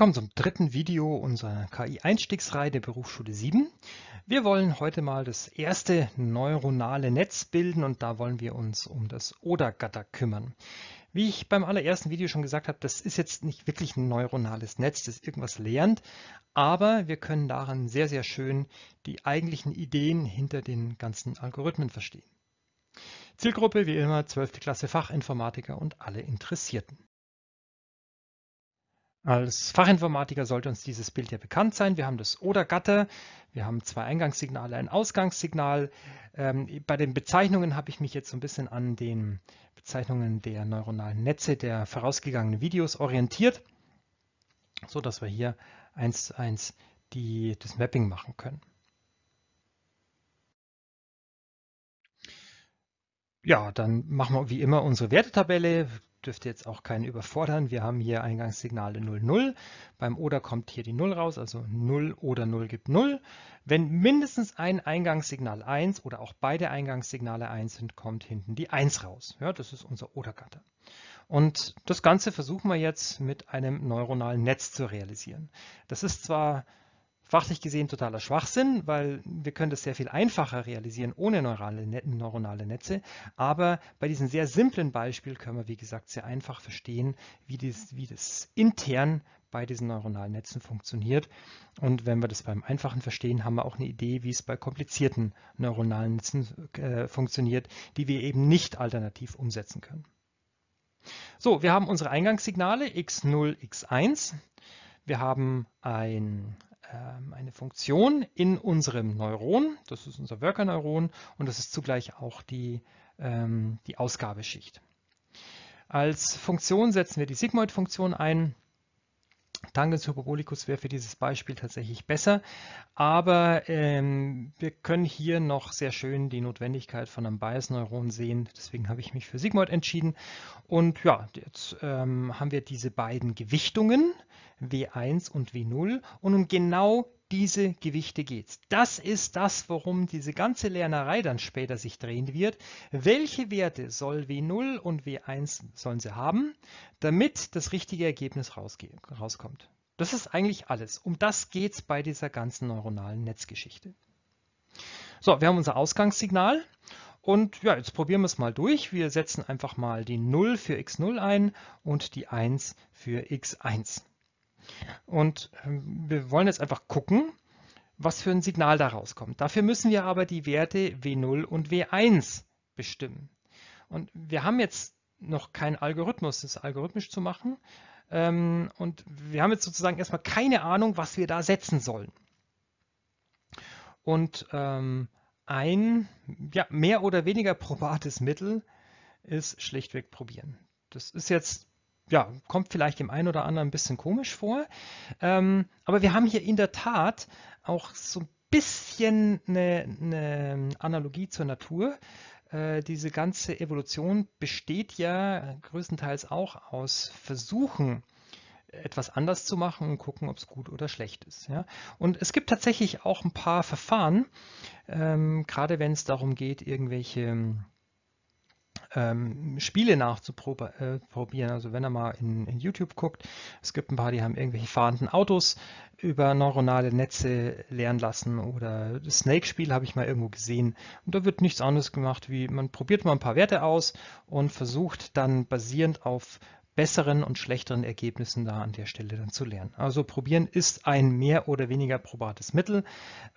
willkommen zum dritten Video unserer KI-Einstiegsreihe der Berufsschule 7. Wir wollen heute mal das erste neuronale Netz bilden und da wollen wir uns um das Oder-Gatter kümmern. Wie ich beim allerersten Video schon gesagt habe, das ist jetzt nicht wirklich ein neuronales Netz, das irgendwas lernt, aber wir können daran sehr, sehr schön die eigentlichen Ideen hinter den ganzen Algorithmen verstehen. Zielgruppe wie immer 12. Klasse Fachinformatiker und alle Interessierten. Als Fachinformatiker sollte uns dieses Bild ja bekannt sein. Wir haben das Oder-Gatter, wir haben zwei Eingangssignale, ein Ausgangssignal. Ähm, bei den Bezeichnungen habe ich mich jetzt so ein bisschen an den Bezeichnungen der neuronalen Netze der vorausgegangenen Videos orientiert, so dass wir hier eins zu eins die, das Mapping machen können. Ja, dann machen wir wie immer unsere Wertetabelle, dürfte jetzt auch keinen überfordern. Wir haben hier Eingangssignale 0, 0. Beim Oder kommt hier die 0 raus, also 0 oder 0 gibt 0. Wenn mindestens ein Eingangssignal 1 oder auch beide Eingangssignale 1 sind, kommt hinten die 1 raus. Ja, das ist unser Oder-Gatter. Und das Ganze versuchen wir jetzt mit einem neuronalen Netz zu realisieren. Das ist zwar Fachlich gesehen totaler Schwachsinn, weil wir können das sehr viel einfacher realisieren ohne neurale, neuronale Netze. Aber bei diesem sehr simplen Beispiel können wir, wie gesagt, sehr einfach verstehen, wie das, wie das intern bei diesen neuronalen Netzen funktioniert. Und wenn wir das beim Einfachen verstehen, haben wir auch eine Idee, wie es bei komplizierten neuronalen Netzen äh, funktioniert, die wir eben nicht alternativ umsetzen können. So, wir haben unsere Eingangssignale x0, x1. Wir haben ein ähm, eine Funktion in unserem Neuron, das ist unser Worker-Neuron und das ist zugleich auch die, ähm, die Ausgabeschicht. Als Funktion setzen wir die Sigmoid-Funktion ein. Tangens hyperbolicus wäre für dieses Beispiel tatsächlich besser, aber ähm, wir können hier noch sehr schön die Notwendigkeit von einem Bias-Neuron sehen, deswegen habe ich mich für Sigmoid entschieden. Und ja, jetzt ähm, haben wir diese beiden Gewichtungen, W1 und W0 und um genau diese Gewichte geht es. Das ist das, worum diese ganze Lernerei dann später sich drehen wird. Welche Werte soll W0 und W1 sollen sie haben, damit das richtige Ergebnis rauskommt? Das ist eigentlich alles. Um das geht es bei dieser ganzen neuronalen Netzgeschichte. So, wir haben unser Ausgangssignal und ja, jetzt probieren wir es mal durch. Wir setzen einfach mal die 0 für x0 ein und die 1 für x1. Und ähm, wir wollen jetzt einfach gucken, was für ein Signal da rauskommt. Dafür müssen wir aber die Werte W0 und W1 bestimmen. Und wir haben jetzt noch keinen Algorithmus, das algorithmisch zu machen. Ähm, und wir haben jetzt sozusagen erstmal keine Ahnung, was wir da setzen sollen. Und ähm, ein ja, mehr oder weniger probates Mittel ist schlichtweg probieren. Das ist jetzt ja, kommt vielleicht dem einen oder anderen ein bisschen komisch vor. Ähm, aber wir haben hier in der Tat auch so ein bisschen eine, eine Analogie zur Natur. Äh, diese ganze Evolution besteht ja größtenteils auch aus Versuchen, etwas anders zu machen und gucken, ob es gut oder schlecht ist. Ja? Und es gibt tatsächlich auch ein paar Verfahren, ähm, gerade wenn es darum geht, irgendwelche ähm, Spiele nachzuprobieren. Äh, also wenn er mal in, in, YouTube guckt, es gibt ein paar, die haben irgendwelche fahrenden Autos über neuronale Netze lernen lassen oder das Snake-Spiel habe ich mal irgendwo gesehen. Und da wird nichts anderes gemacht, wie man probiert mal ein paar Werte aus und versucht dann basierend auf besseren und schlechteren Ergebnissen da an der Stelle dann zu lernen. Also probieren ist ein mehr oder weniger probates Mittel.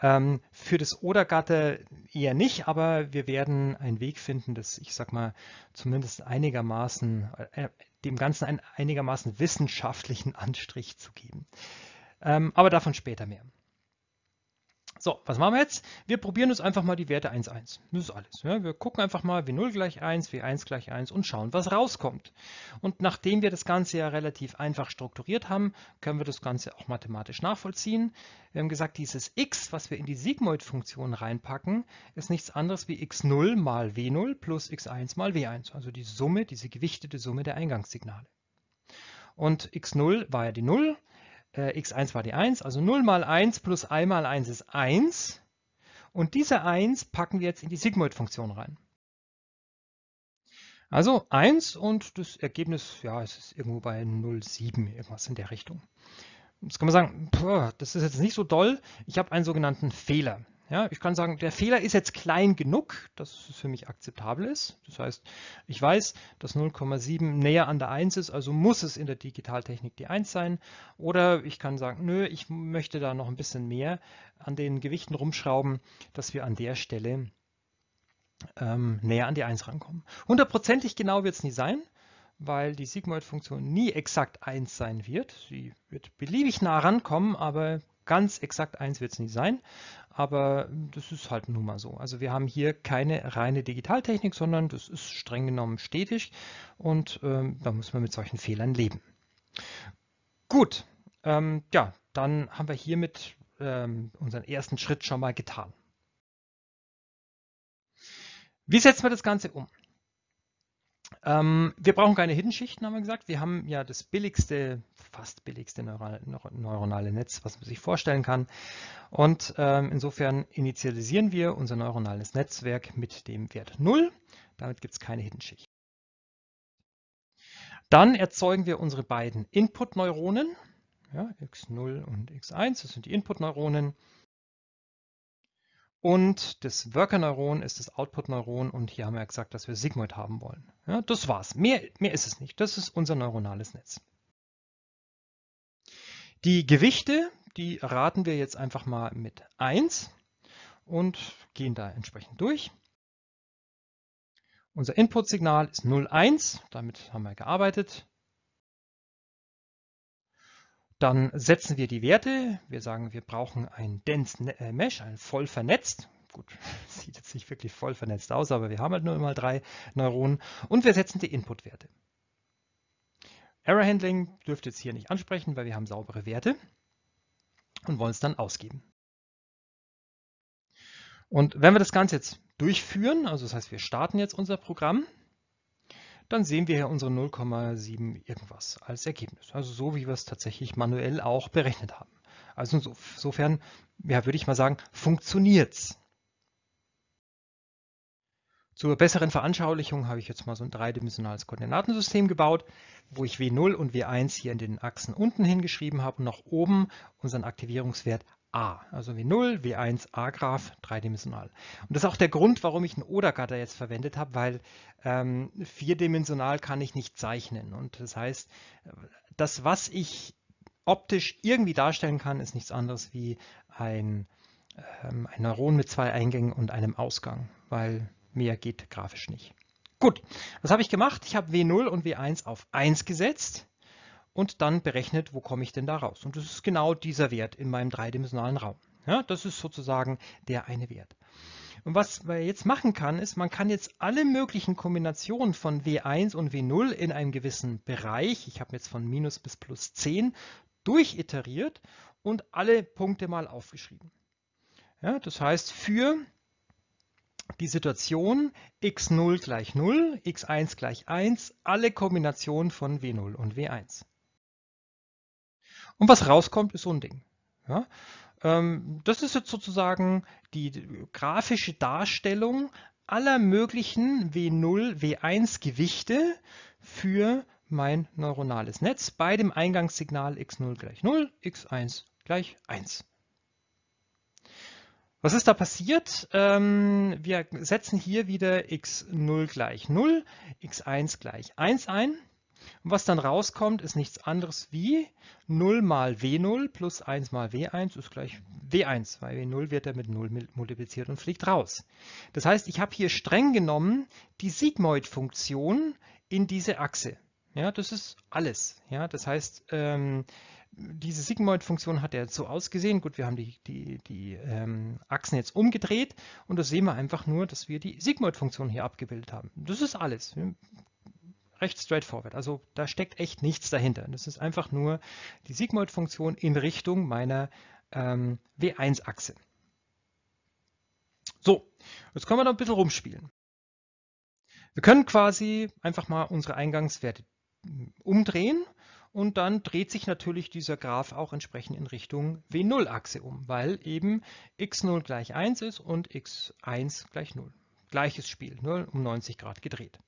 Ähm, für das oder Odergatte eher nicht, aber wir werden einen Weg finden, dass ich sag mal zumindest einigermaßen äh, dem Ganzen einen einigermaßen wissenschaftlichen Anstrich zu geben. Ähm, aber davon später mehr. So, was machen wir jetzt? Wir probieren uns einfach mal die Werte 1, 1. Das ist alles. Ja? Wir gucken einfach mal W0 gleich 1, W1 gleich 1 und schauen, was rauskommt. Und nachdem wir das Ganze ja relativ einfach strukturiert haben, können wir das Ganze auch mathematisch nachvollziehen. Wir haben gesagt, dieses x, was wir in die Sigmoid-Funktion reinpacken, ist nichts anderes wie x0 mal W0 plus x1 mal W1. Also die Summe, diese gewichtete Summe der Eingangssignale. Und x0 war ja die 0, äh, x1 war die 1, also 0 mal 1 plus i mal 1 ist 1. Und diese 1 packen wir jetzt in die Sigmoid-Funktion rein. Also 1 und das Ergebnis, ja, es ist irgendwo bei 0,7, irgendwas in der Richtung. Jetzt kann man sagen, pff, das ist jetzt nicht so doll. Ich habe einen sogenannten Fehler. Ja, ich kann sagen, der Fehler ist jetzt klein genug, dass es für mich akzeptabel ist. Das heißt, ich weiß, dass 0,7 näher an der 1 ist, also muss es in der Digitaltechnik die 1 sein. Oder ich kann sagen, nö, ich möchte da noch ein bisschen mehr an den Gewichten rumschrauben, dass wir an der Stelle ähm, näher an die 1 rankommen. Hundertprozentig genau wird es nie sein, weil die Sigmoid-Funktion nie exakt 1 sein wird. Sie wird beliebig nah rankommen, aber Ganz exakt eins wird es nicht sein, aber das ist halt nun mal so. Also wir haben hier keine reine Digitaltechnik, sondern das ist streng genommen stetig und ähm, da muss man mit solchen Fehlern leben. Gut, ähm, ja, dann haben wir hiermit ähm, unseren ersten Schritt schon mal getan. Wie setzen wir das Ganze um? Ähm, wir brauchen keine Hidden-Schichten, haben wir gesagt. Wir haben ja das billigste fast billigste neuronale Netz, was man sich vorstellen kann. Und ähm, insofern initialisieren wir unser neuronales Netzwerk mit dem Wert 0. Damit gibt es keine Hidden Schicht. Dann erzeugen wir unsere beiden Input-Neuronen, ja, x0 und x1, das sind die Input-Neuronen. Und das Worker-Neuron ist das Output-Neuron und hier haben wir ja gesagt, dass wir Sigmoid haben wollen. Ja, das war's. Mehr, mehr ist es nicht. Das ist unser neuronales Netz. Die Gewichte, die raten wir jetzt einfach mal mit 1 und gehen da entsprechend durch. Unser Input-Signal ist 01, damit haben wir gearbeitet. Dann setzen wir die Werte. Wir sagen, wir brauchen ein Dense ne-, äh, Mesh, ein voll vernetzt. Gut, sieht jetzt nicht wirklich voll vernetzt aus, aber wir haben halt nur immer drei Neuronen. Und wir setzen die Input-Werte. Error Handling dürft ihr jetzt hier nicht ansprechen, weil wir haben saubere Werte und wollen es dann ausgeben. Und wenn wir das Ganze jetzt durchführen, also das heißt, wir starten jetzt unser Programm, dann sehen wir hier unsere 0,7 irgendwas als Ergebnis. Also so, wie wir es tatsächlich manuell auch berechnet haben. Also insofern ja, würde ich mal sagen, funktioniert es. Zur besseren Veranschaulichung habe ich jetzt mal so ein dreidimensionales Koordinatensystem gebaut, wo ich W0 und W1 hier in den Achsen unten hingeschrieben habe und nach oben unseren Aktivierungswert A. Also W0, W1, A-Graph, dreidimensional. Und das ist auch der Grund, warum ich einen Oder-Gatter jetzt verwendet habe, weil ähm, vierdimensional kann ich nicht zeichnen. Und das heißt, das, was ich optisch irgendwie darstellen kann, ist nichts anderes wie ein, ähm, ein Neuron mit zwei Eingängen und einem Ausgang, weil Mehr geht grafisch nicht. Gut, was habe ich gemacht? Ich habe W0 und W1 auf 1 gesetzt und dann berechnet, wo komme ich denn da raus. Und das ist genau dieser Wert in meinem dreidimensionalen Raum. Ja, das ist sozusagen der eine Wert. Und was man jetzt machen kann, ist, man kann jetzt alle möglichen Kombinationen von W1 und W0 in einem gewissen Bereich, ich habe jetzt von minus bis plus 10, durchiteriert und alle Punkte mal aufgeschrieben. Ja, das heißt, für die Situation x0 gleich 0, x1 gleich 1, alle Kombinationen von w0 und w1. Und was rauskommt, ist so ein Ding. Ja? Ähm, das ist jetzt sozusagen die grafische Darstellung aller möglichen W0, W1 Gewichte für mein neuronales Netz bei dem Eingangssignal x0 gleich 0, x1 gleich 1. Was ist da passiert? Ähm, wir setzen hier wieder x0 gleich 0, x1 gleich 1 ein. Und was dann rauskommt, ist nichts anderes wie 0 mal W0 plus 1 mal W1 ist gleich W1, weil W0 wird ja mit 0 multipliziert und fliegt raus. Das heißt, ich habe hier streng genommen die Sigmoid-Funktion in diese Achse. Ja, das ist alles. Ja, das heißt, ähm, diese Sigmoid-Funktion hat ja jetzt so ausgesehen. Gut, wir haben die, die, die ähm, Achsen jetzt umgedreht und da sehen wir einfach nur, dass wir die Sigmoid-Funktion hier abgebildet haben. Das ist alles. Recht straightforward. Also da steckt echt nichts dahinter. Das ist einfach nur die Sigmoid-Funktion in Richtung meiner ähm, W1-Achse. So, jetzt können wir da ein bisschen rumspielen. Wir können quasi einfach mal unsere Eingangswerte hm, umdrehen und dann dreht sich natürlich dieser Graph auch entsprechend in Richtung W0-Achse um, weil eben x0 gleich 1 ist und x1 gleich 0. Gleiches Spiel, nur um 90 Grad gedreht.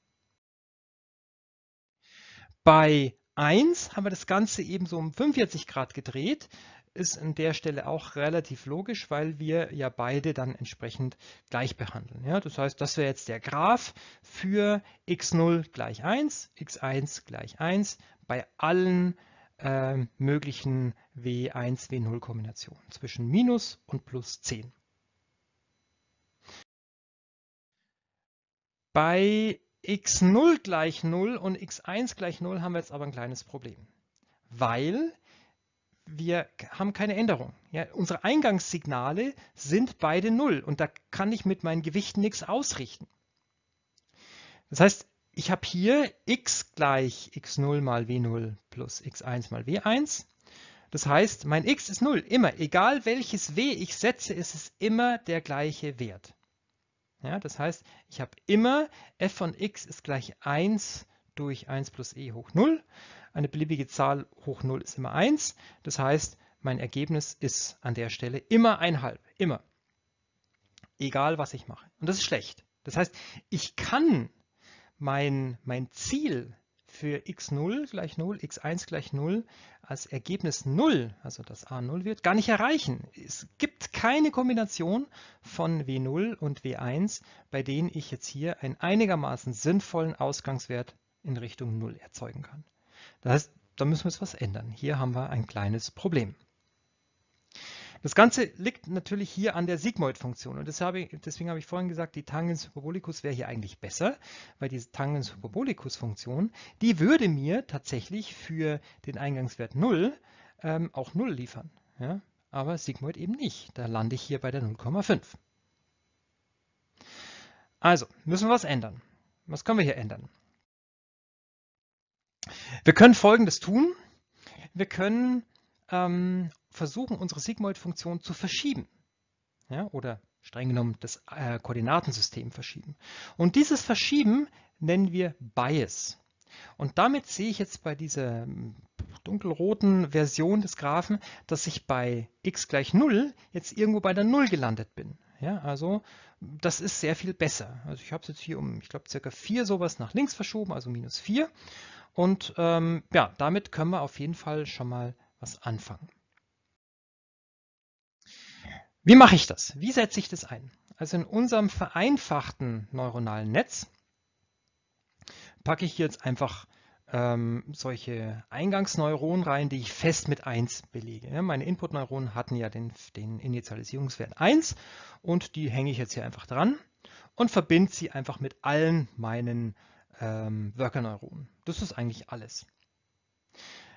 Bei 1 haben wir das Ganze eben so um 45 Grad gedreht ist an der Stelle auch relativ logisch, weil wir ja beide dann entsprechend gleich behandeln. Ja? Das heißt, das wäre jetzt der Graph für x0 gleich 1, x1 gleich 1 bei allen äh, möglichen W1, W0 Kombinationen zwischen minus und plus 10. Bei x0 gleich 0 und x1 gleich 0 haben wir jetzt aber ein kleines Problem, weil wir haben keine Änderung. Ja, unsere Eingangssignale sind beide null und da kann ich mit meinen Gewichten nichts ausrichten. Das heißt, ich habe hier x gleich x0 mal w0 plus x1 mal w1. Das heißt, mein x ist 0, immer. Egal welches w ich setze, ist es immer der gleiche Wert. Ja, das heißt, ich habe immer f von x ist gleich 1 durch 1 plus e hoch 0. Eine beliebige Zahl hoch 0 ist immer 1. Das heißt, mein Ergebnis ist an der Stelle immer ein halb. Immer. Egal, was ich mache. Und das ist schlecht. Das heißt, ich kann mein, mein Ziel für x0 gleich 0, x1 gleich 0 als Ergebnis 0, also das a 0 wird, gar nicht erreichen. Es gibt keine Kombination von w0 und w1, bei denen ich jetzt hier einen einigermaßen sinnvollen Ausgangswert in Richtung 0 erzeugen kann. Das heißt, da müssen wir jetzt was ändern. Hier haben wir ein kleines Problem. Das Ganze liegt natürlich hier an der Sigmoid-Funktion und habe deswegen habe ich vorhin gesagt, die Tangens Hyperbolicus wäre hier eigentlich besser, weil diese Tangens Hyperbolicus-Funktion, die würde mir tatsächlich für den Eingangswert 0 ähm, auch 0 liefern. Ja? Aber Sigmoid eben nicht. Da lande ich hier bei der 0,5. Also, müssen wir was ändern. Was können wir hier ändern? Wir können Folgendes tun. Wir können ähm, versuchen, unsere Sigmoid-Funktion zu verschieben. Ja, oder streng genommen das äh, Koordinatensystem verschieben. Und dieses Verschieben nennen wir Bias. Und damit sehe ich jetzt bei dieser ähm, dunkelroten Version des Graphen, dass ich bei x gleich 0 jetzt irgendwo bei der 0 gelandet bin. Ja, also das ist sehr viel besser. Also ich habe es jetzt hier um, ich glaube, circa 4 sowas nach links verschoben, also minus 4. Und ähm, ja, damit können wir auf jeden Fall schon mal was anfangen. Wie mache ich das? Wie setze ich das ein? Also in unserem vereinfachten neuronalen Netz packe ich jetzt einfach ähm, solche Eingangsneuronen rein, die ich fest mit 1 belege. Ja, meine Inputneuronen hatten ja den, den Initialisierungswert 1 und die hänge ich jetzt hier einfach dran und verbinde sie einfach mit allen meinen Neuronen ähm, Worker-Neuronen. Das ist eigentlich alles.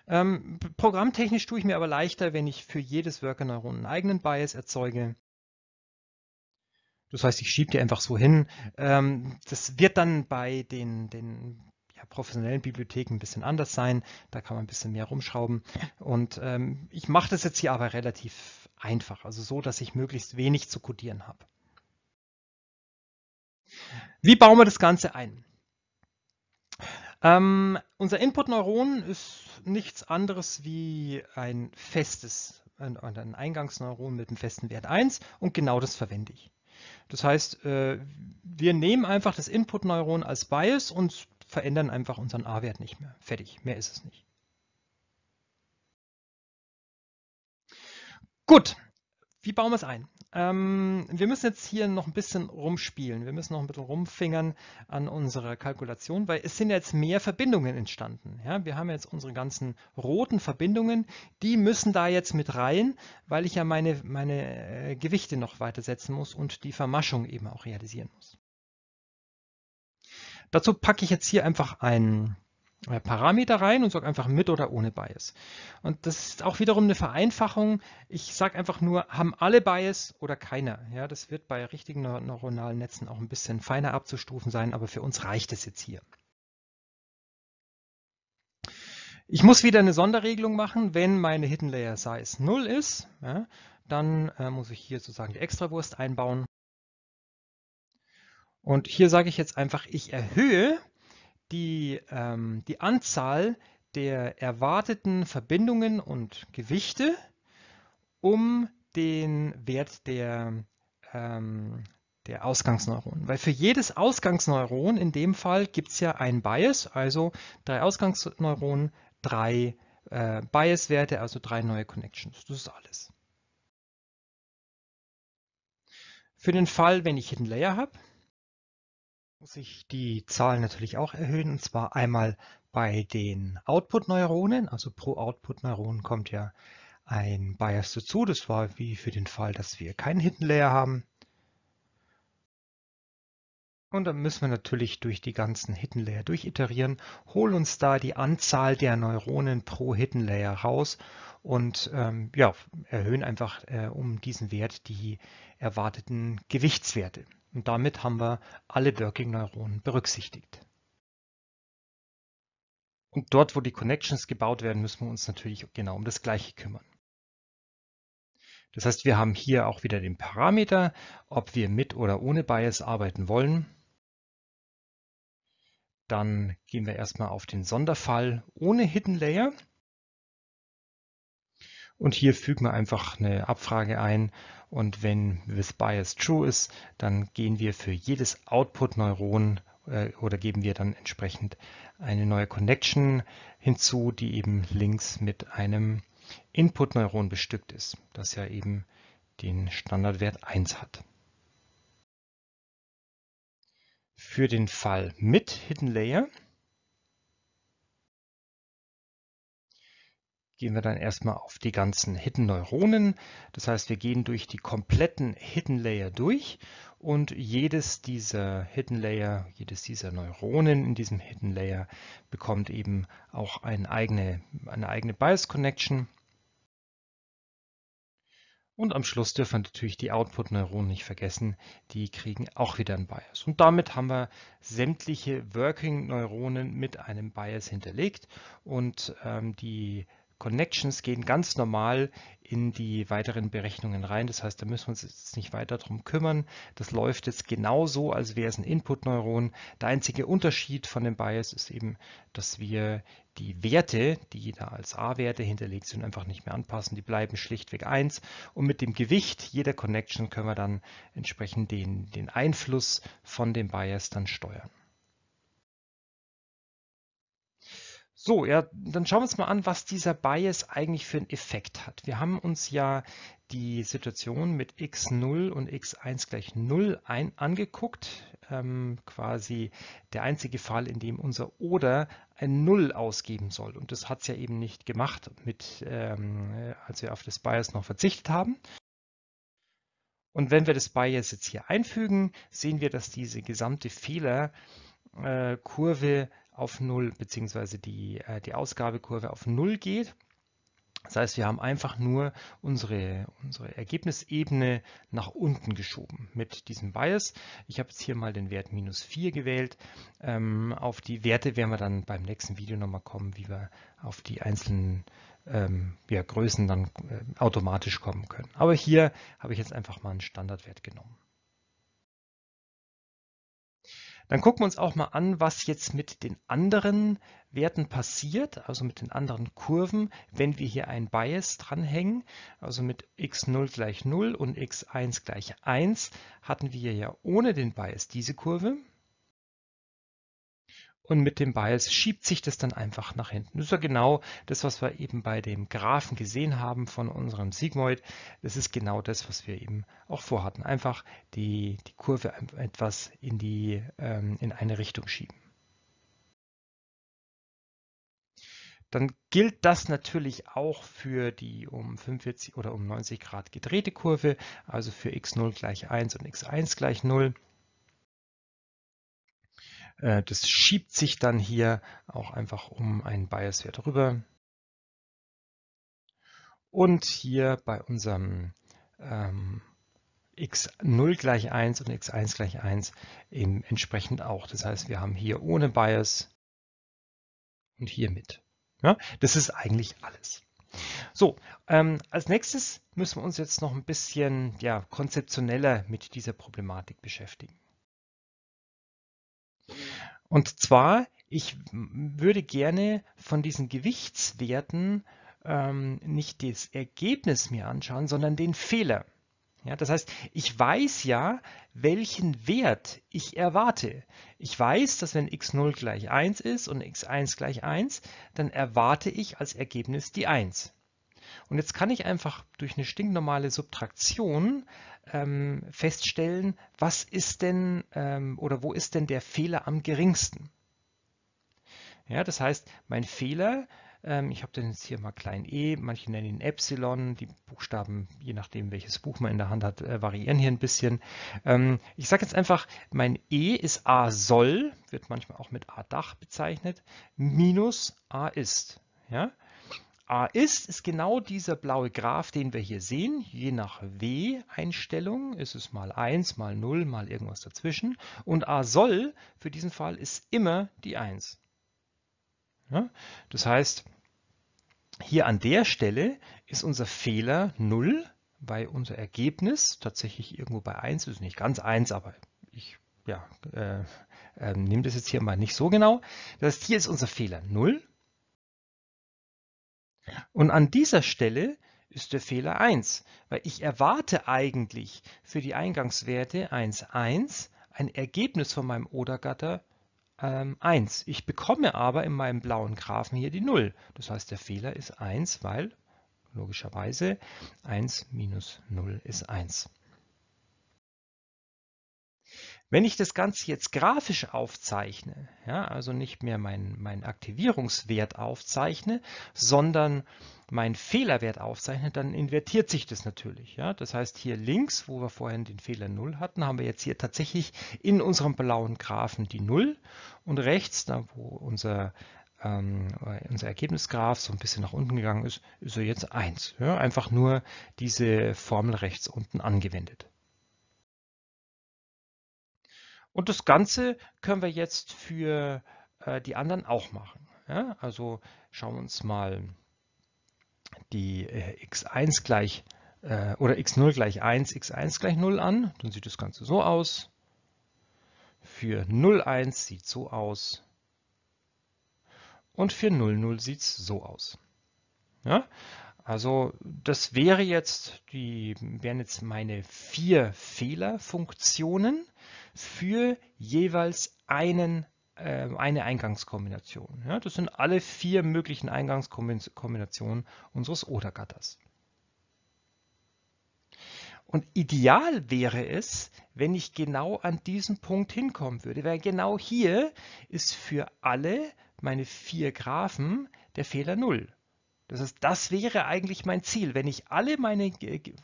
Ähm, programmtechnisch tue ich mir aber leichter, wenn ich für jedes Worker-Neuron einen eigenen Bias erzeuge. Das heißt, ich schiebe die einfach so hin. Ähm, das wird dann bei den, den ja, professionellen Bibliotheken ein bisschen anders sein. Da kann man ein bisschen mehr rumschrauben. Und ähm, ich mache das jetzt hier aber relativ einfach, also so, dass ich möglichst wenig zu codieren habe. Wie bauen wir das Ganze ein? Ähm, unser Input-Neuron ist nichts anderes wie ein festes, ein, ein Eingangsneuron mit einem festen Wert 1 und genau das verwende ich. Das heißt, äh, wir nehmen einfach das Input-Neuron als Bias und verändern einfach unseren A-Wert nicht mehr. Fertig, mehr ist es nicht. Gut, wie bauen wir es ein? Ähm, wir müssen jetzt hier noch ein bisschen rumspielen. Wir müssen noch ein bisschen rumfingern an unserer Kalkulation, weil es sind jetzt mehr Verbindungen entstanden. Ja, wir haben jetzt unsere ganzen roten Verbindungen. Die müssen da jetzt mit rein, weil ich ja meine, meine äh, Gewichte noch weitersetzen muss und die Vermaschung eben auch realisieren muss. Dazu packe ich jetzt hier einfach ein äh, Parameter rein und sage einfach mit oder ohne Bias. Und das ist auch wiederum eine Vereinfachung. Ich sage einfach nur, haben alle Bias oder keiner. Ja, das wird bei richtigen neuronalen Netzen auch ein bisschen feiner abzustufen sein, aber für uns reicht es jetzt hier. Ich muss wieder eine Sonderregelung machen, wenn meine Hidden Layer Size 0 ist, ja, dann äh, muss ich hier sozusagen die Extrawurst einbauen. Und hier sage ich jetzt einfach, ich erhöhe die, ähm, die Anzahl der erwarteten Verbindungen und Gewichte um den Wert der, ähm, der Ausgangsneuronen. Weil für jedes Ausgangsneuron in dem Fall gibt es ja ein Bias, also drei Ausgangsneuronen, drei äh, Bias-Werte, also drei neue Connections. Das ist alles. Für den Fall, wenn ich Hidden Layer habe, muss sich die Zahlen natürlich auch erhöhen, und zwar einmal bei den Output-Neuronen, also pro Output-Neuron kommt ja ein Bias dazu, das war wie für den Fall, dass wir keinen Hidden Layer haben. Und dann müssen wir natürlich durch die ganzen Hidden Layer durchiterieren, holen uns da die Anzahl der Neuronen pro Hidden Layer raus und ähm, ja, erhöhen einfach äh, um diesen Wert die erwarteten Gewichtswerte. Und damit haben wir alle Working-Neuronen berücksichtigt. Und dort, wo die Connections gebaut werden, müssen wir uns natürlich genau um das Gleiche kümmern. Das heißt, wir haben hier auch wieder den Parameter, ob wir mit oder ohne Bias arbeiten wollen. Dann gehen wir erstmal auf den Sonderfall ohne Hidden Layer. Und hier fügen wir einfach eine Abfrage ein und wenn with bias true ist, dann gehen wir für jedes Output-Neuron äh, oder geben wir dann entsprechend eine neue Connection hinzu, die eben links mit einem Input-Neuron bestückt ist, das ja eben den Standardwert 1 hat. Für den Fall mit Hidden Layer gehen wir dann erstmal auf die ganzen Hidden Neuronen. Das heißt, wir gehen durch die kompletten Hidden Layer durch und jedes dieser Hidden Layer, jedes dieser Neuronen in diesem Hidden Layer bekommt eben auch eine eigene, eine eigene Bias Connection. Und am Schluss dürfen wir natürlich die Output-Neuronen nicht vergessen, die kriegen auch wieder einen Bias. Und damit haben wir sämtliche Working-Neuronen mit einem Bias hinterlegt und ähm, die Connections gehen ganz normal in die weiteren Berechnungen rein. Das heißt, da müssen wir uns jetzt nicht weiter darum kümmern. Das läuft jetzt genauso, als wäre es ein Input-Neuron. Der einzige Unterschied von dem Bias ist eben, dass wir die Werte, die da als A-Werte hinterlegt sind, einfach nicht mehr anpassen. Die bleiben schlichtweg 1. Und mit dem Gewicht jeder Connection können wir dann entsprechend den, den Einfluss von dem Bias dann steuern. So, ja, dann schauen wir uns mal an, was dieser Bias eigentlich für einen Effekt hat. Wir haben uns ja die Situation mit x0 und x1 gleich 0 ein, angeguckt. Ähm, quasi der einzige Fall, in dem unser Oder ein 0 ausgeben soll. Und das hat es ja eben nicht gemacht, mit, ähm, äh, als wir auf das Bias noch verzichtet haben. Und wenn wir das Bias jetzt hier einfügen, sehen wir, dass diese gesamte Fehlerkurve auf 0 bzw. die, äh, die Ausgabekurve auf 0 geht. Das heißt, wir haben einfach nur unsere, unsere Ergebnisebene nach unten geschoben mit diesem Bias. Ich habe jetzt hier mal den Wert minus 4 gewählt. Ähm, auf die Werte werden wir dann beim nächsten Video nochmal kommen, wie wir auf die einzelnen ähm, ja, Größen dann äh, automatisch kommen können. Aber hier habe ich jetzt einfach mal einen Standardwert genommen. Dann gucken wir uns auch mal an, was jetzt mit den anderen Werten passiert, also mit den anderen Kurven, wenn wir hier ein Bias dranhängen. Also mit x0 gleich 0 und x1 gleich 1 hatten wir ja ohne den Bias diese Kurve und mit dem Bias schiebt sich das dann einfach nach hinten. Das ist ja genau das, was wir eben bei dem Graphen gesehen haben von unserem Sigmoid. Das ist genau das, was wir eben auch vorhatten. Einfach die, die Kurve etwas in, die, ähm, in eine Richtung schieben. dann gilt das natürlich auch für die um 45 oder um 90 Grad gedrehte Kurve, also für x0 gleich 1 und x1 gleich 0. Äh, das schiebt sich dann hier auch einfach um einen Biaswert rüber. Und hier bei unserem ähm, x0 gleich 1 und x1 gleich 1 eben entsprechend auch. Das heißt, wir haben hier ohne Bias und hier mit. Ja, das ist eigentlich alles. So, ähm, als nächstes müssen wir uns jetzt noch ein bisschen ja, konzeptioneller mit dieser Problematik beschäftigen. Und zwar, ich würde gerne von diesen Gewichtswerten ähm, nicht das Ergebnis mir anschauen, sondern den Fehler. Ja, das heißt, ich weiß ja, welchen Wert ich erwarte. Ich weiß, dass wenn x0 gleich 1 ist und x1 gleich 1, dann erwarte ich als Ergebnis die 1. Und jetzt kann ich einfach durch eine stinknormale Subtraktion ähm, feststellen, was ist denn ähm, oder wo ist denn der Fehler am geringsten. Ja, das heißt, mein Fehler, ähm, ich habe den jetzt hier mal klein e, manche nennen ihn Epsilon, die Buchstaben, je nachdem welches Buch man in der Hand hat, äh, variieren hier ein bisschen. Ähm, ich sage jetzt einfach, mein e ist a soll, wird manchmal auch mit a dach bezeichnet, minus a ist. Ja, A ist, ist genau dieser blaue Graph, den wir hier sehen. Je nach W-Einstellung ist es mal 1, mal 0, mal irgendwas dazwischen. Und A soll für diesen Fall ist immer die 1. Ja? Das heißt, hier an der Stelle ist unser Fehler 0, weil unser Ergebnis tatsächlich irgendwo bei 1 ist. Nicht ganz 1, aber ich ja, äh, äh, nehme das jetzt hier mal nicht so genau. Das heißt, hier ist unser Fehler 0 und an dieser Stelle ist der Fehler 1, weil ich erwarte eigentlich für die Eingangswerte 1, 1 ein Ergebnis von meinem Odergatter ähm, 1. Ich bekomme aber in meinem blauen Graphen hier die 0. Das heißt, der Fehler ist 1, weil logischerweise 1 minus 0 ist 1. Wenn ich das Ganze jetzt grafisch aufzeichne, ja, also nicht mehr meinen mein Aktivierungswert aufzeichne, sondern meinen Fehlerwert aufzeichne, dann invertiert sich das natürlich. Ja. Das heißt, hier links, wo wir vorhin den Fehler 0 hatten, haben wir jetzt hier tatsächlich in unserem blauen Graphen die 0 und rechts, da wo unser ähm, unser Ergebnisgraph so ein bisschen nach unten gegangen ist, ist er jetzt 1. Ja, einfach nur diese Formel rechts unten angewendet. Und das Ganze können wir jetzt für äh, die anderen auch machen. Ja? Also schauen wir uns mal die äh, x1 gleich äh, oder x0 gleich 1, x1 gleich 0 an. Dann sieht das Ganze so aus. Für 0,1 sieht so aus. Und für 0,0 sieht es so aus. Ja? Also das wäre jetzt die, wären jetzt meine vier Fehlerfunktionen für jeweils einen, äh, eine Eingangskombination. Ja, das sind alle vier möglichen Eingangskombinationen unseres Oder-Gatters. Und ideal wäre es, wenn ich genau an diesen Punkt hinkommen würde, weil genau hier ist für alle meine vier Graphen der Fehler 0. Das heißt, das wäre eigentlich mein Ziel, wenn ich alle meine,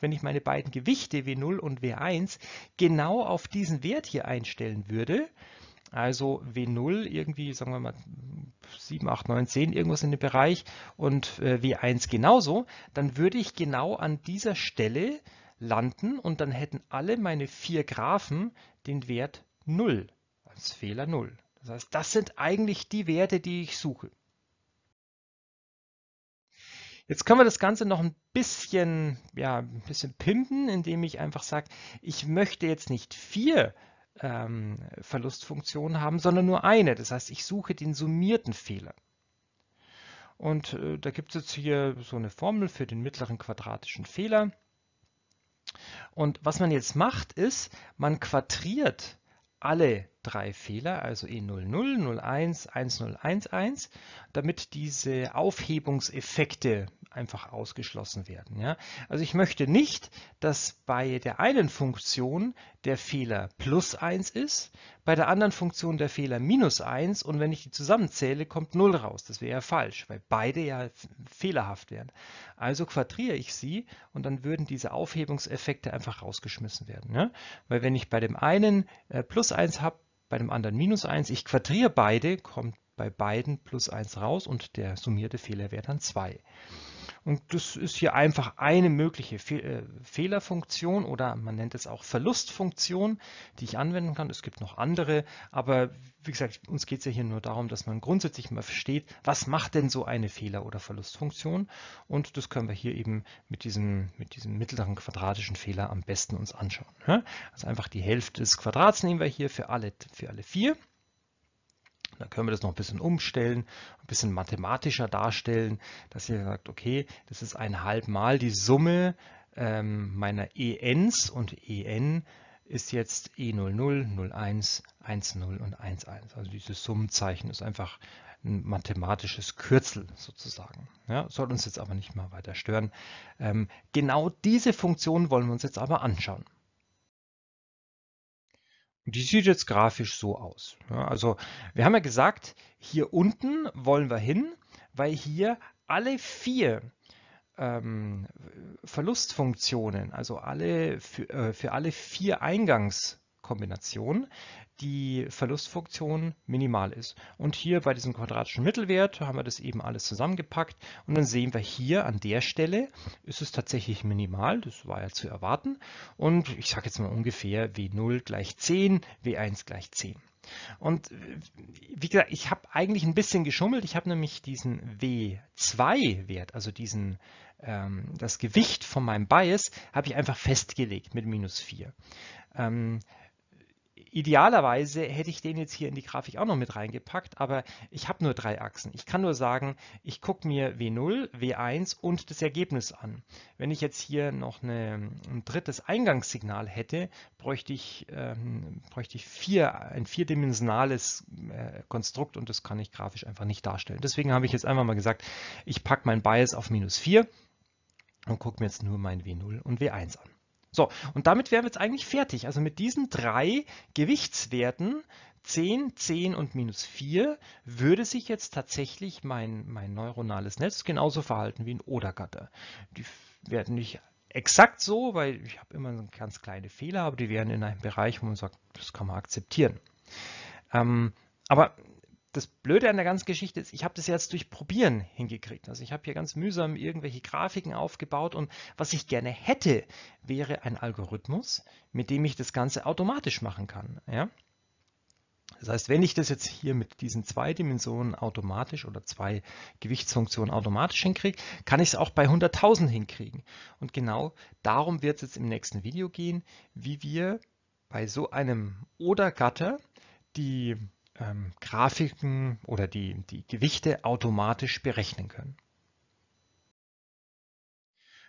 wenn ich meine beiden Gewichte W0 und W1 genau auf diesen Wert hier einstellen würde, also W0 irgendwie, sagen wir mal 7, 8, 9, 10, irgendwas in dem Bereich und äh, W1 genauso, dann würde ich genau an dieser Stelle landen und dann hätten alle meine vier Graphen den Wert 0 als Fehler 0. Das heißt, das sind eigentlich die Werte, die ich suche. Jetzt können wir das Ganze noch ein bisschen, ja, ein bisschen pimpen, indem ich einfach sage, ich möchte jetzt nicht vier ähm, Verlustfunktionen haben, sondern nur eine. Das heißt, ich suche den summierten Fehler. Und äh, da gibt es jetzt hier so eine Formel für den mittleren quadratischen Fehler. Und was man jetzt macht, ist, man quadriert alle drei Fehler, also E00, 01, 1011, damit diese Aufhebungseffekte einfach ausgeschlossen werden. Ja? Also ich möchte nicht, dass bei der einen Funktion der Fehler plus 1 ist, bei der anderen Funktion der Fehler minus 1 und wenn ich die zusammenzähle, kommt 0 raus. Das wäre ja falsch, weil beide ja fehlerhaft wären. Also quadriere ich sie und dann würden diese Aufhebungseffekte einfach rausgeschmissen werden. Ja? Weil wenn ich bei dem einen äh, plus 1 habe, bei dem anderen minus 1. Ich quadriere beide, kommt bei beiden plus 1 raus und der summierte Fehler wäre dann 2. Und das ist hier einfach eine mögliche Fe äh, Fehlerfunktion oder man nennt es auch Verlustfunktion, die ich anwenden kann. Es gibt noch andere, aber wie gesagt, uns geht es ja hier nur darum, dass man grundsätzlich mal versteht, was macht denn so eine Fehler- oder Verlustfunktion? Und das können wir hier eben mit diesem, mit diesem mittleren quadratischen Fehler am besten uns anschauen. Also einfach die Hälfte des Quadrats nehmen wir hier für alle, für alle vier. Dann können wir das noch ein bisschen umstellen, ein bisschen mathematischer darstellen, dass ihr sagt, okay, das ist ein halb mal die Summe ähm, meiner ENs und EN ist jetzt E00, 01, 10 und 11. Also dieses Summenzeichen ist einfach ein mathematisches Kürzel sozusagen. Ja, soll uns jetzt aber nicht mal weiter stören. Ähm, genau diese Funktion wollen wir uns jetzt aber anschauen. Die sieht jetzt grafisch so aus. Ja, also wir haben ja gesagt, hier unten wollen wir hin, weil hier alle vier ähm, Verlustfunktionen, also alle für, äh, für alle vier Eingangs Kombination die Verlustfunktion minimal ist. Und hier bei diesem quadratischen Mittelwert haben wir das eben alles zusammengepackt und dann sehen wir hier an der Stelle ist es tatsächlich minimal, das war ja zu erwarten und ich sage jetzt mal ungefähr W0 gleich 10, W1 gleich 10. Und äh, wie gesagt, ich habe eigentlich ein bisschen geschummelt. Ich habe nämlich diesen W2-Wert, also diesen ähm, das Gewicht von meinem Bias, habe ich einfach festgelegt mit minus 4. Ähm, Idealerweise hätte ich den jetzt hier in die Grafik auch noch mit reingepackt, aber ich habe nur drei Achsen. Ich kann nur sagen, ich gucke mir W0, W1 und das Ergebnis an. Wenn ich jetzt hier noch eine, ein drittes Eingangssignal hätte, bräuchte ich, ähm, bräuchte ich vier, ein vierdimensionales äh, Konstrukt und das kann ich grafisch einfach nicht darstellen. Deswegen habe ich jetzt einfach mal gesagt, ich packe mein Bias auf minus 4 und gucke mir jetzt nur mein W0 und W1 an. So, und damit wären wir jetzt eigentlich fertig. Also mit diesen drei Gewichtswerten 10, 10 und minus 4 würde sich jetzt tatsächlich mein, mein neuronales Netz genauso verhalten wie ein Odergatter. Die werden nicht exakt so, weil ich habe immer ganz kleine Fehler, aber die wären in einem Bereich, wo man sagt, das kann man akzeptieren. Ähm, aber das Blöde an der ganzen Geschichte ist, ich habe das jetzt durch Probieren hingekriegt. Also ich habe hier ganz mühsam irgendwelche Grafiken aufgebaut und was ich gerne hätte, wäre ein Algorithmus, mit dem ich das Ganze automatisch machen kann. Ja? Das heißt, wenn ich das jetzt hier mit diesen zwei Dimensionen automatisch oder zwei Gewichtsfunktionen automatisch hinkriege, kann ich es auch bei 100.000 hinkriegen. Und genau darum wird es jetzt im nächsten Video gehen, wie wir bei so einem Oder-Gatter die ähm, Grafiken oder die, die Gewichte automatisch berechnen können.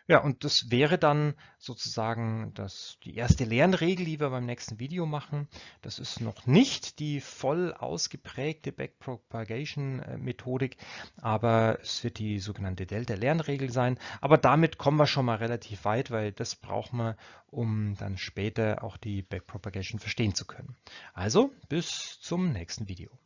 Ja, und das wäre dann sozusagen das, die erste Lernregel, die wir beim nächsten Video machen. Das ist noch nicht die voll ausgeprägte Backpropagation-Methodik, aber es wird die sogenannte Delta-Lernregel sein. Aber damit kommen wir schon mal relativ weit, weil das brauchen wir, um dann später auch die Backpropagation verstehen zu können. Also bis zum nächsten Video.